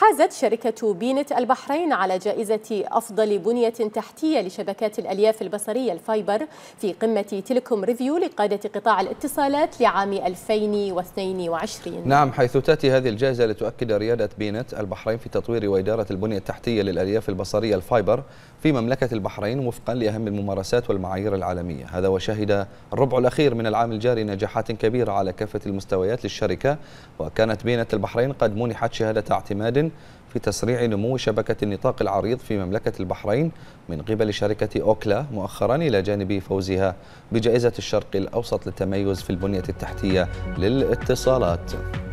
حازت شركة بينت البحرين على جائزة أفضل بنية تحتية لشبكات الألياف البصرية الفايبر في قمة تيليكوم ريفيو لقادة قطاع الاتصالات لعام 2022 نعم حيث تأتي هذه الجائزة لتؤكد ريادة بينت البحرين في تطوير وإدارة البنية التحتية للألياف البصرية الفايبر في مملكة البحرين وفقا لأهم الممارسات والمعايير العالمية هذا وشهد الربع الأخير من العام الجاري نجاحات كبيرة على كافة المستويات للشركة وكانت بينت البحرين قد منحت شهادة اعتماد في تسريع نمو شبكة النطاق العريض في مملكة البحرين من قبل شركة أوكلا مؤخرا إلى جانب فوزها بجائزة الشرق الأوسط للتميز في البنية التحتية للاتصالات